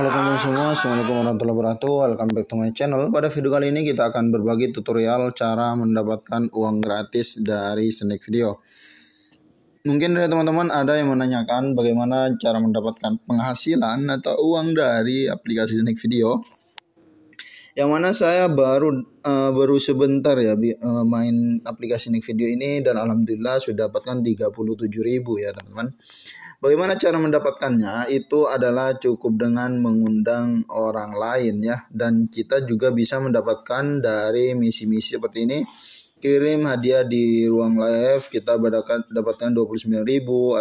Halo teman-teman semua, Assalamualaikum warahmatullahi wabarakatuh Welcome back to my channel Pada video kali ini kita akan berbagi tutorial cara mendapatkan uang gratis dari snack video Mungkin dari teman-teman ada yang menanyakan bagaimana cara mendapatkan penghasilan atau uang dari aplikasi snack video yang mana saya baru uh, baru sebentar ya uh, main aplikasi ini Video ini dan alhamdulillah sudah dapatkan 37.000 ya teman-teman. Bagaimana cara mendapatkannya? Itu adalah cukup dengan mengundang orang lain ya dan kita juga bisa mendapatkan dari misi-misi seperti ini kirim hadiah di ruang live kita dapatkan dapatkan 29.000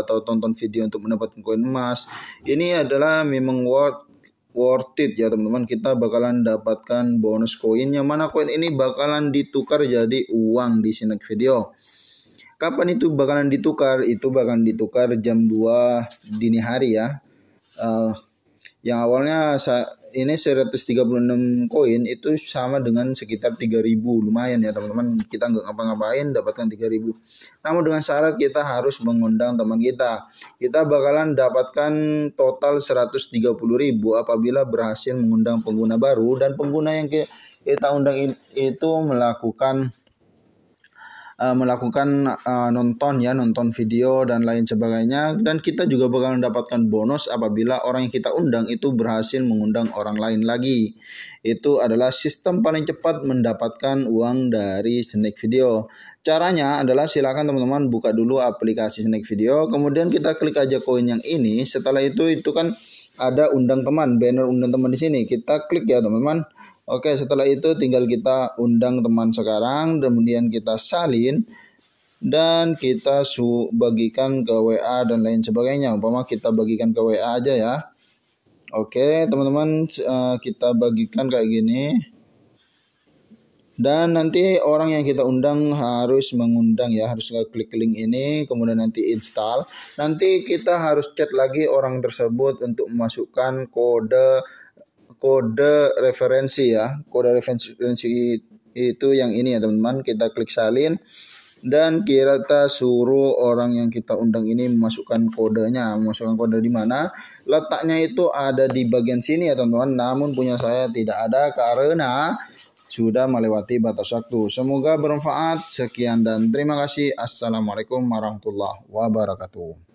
atau tonton video untuk mendapatkan koin emas. Ini adalah memang worth worth it ya teman-teman kita bakalan dapatkan bonus koin yang mana koin ini bakalan ditukar jadi uang di sini video kapan itu bakalan ditukar itu bakalan ditukar jam 2 dini hari ya uh, yang awalnya ini 136 koin itu sama dengan sekitar 3000 lumayan ya teman-teman kita nggak ngapa-ngapain dapatkan 3000 namun dengan syarat kita harus mengundang teman kita kita bakalan dapatkan total 130.000 apabila berhasil mengundang pengguna baru dan pengguna yang kita undang itu melakukan Eh, melakukan uh, nonton ya nonton video dan lain sebagainya dan kita juga bakal mendapatkan bonus apabila orang yang kita undang itu berhasil mengundang orang lain lagi itu adalah sistem paling cepat mendapatkan uang dari Snake Video caranya adalah silakan teman-teman buka dulu aplikasi Snake Video kemudian kita klik aja koin yang ini setelah itu itu kan ada undang teman banner undang teman di sini kita klik ya teman-teman Oke, setelah itu tinggal kita undang teman sekarang, kemudian kita salin dan kita su bagikan ke WA dan lain sebagainya. Umpama kita bagikan ke WA aja ya. Oke, teman-teman eh, kita bagikan kayak gini. Dan nanti orang yang kita undang harus mengundang ya, harus klik link ini, kemudian nanti install. Nanti kita harus chat lagi orang tersebut untuk memasukkan kode kode referensi ya. Kode referensi itu yang ini ya teman-teman. Kita klik salin dan kira kita suruh orang yang kita undang ini memasukkan kodenya memasukkan kode di mana letaknya itu ada di bagian sini ya teman-teman namun punya saya tidak ada karena sudah melewati batas waktu semoga bermanfaat sekian dan terima kasih assalamualaikum warahmatullahi wabarakatuh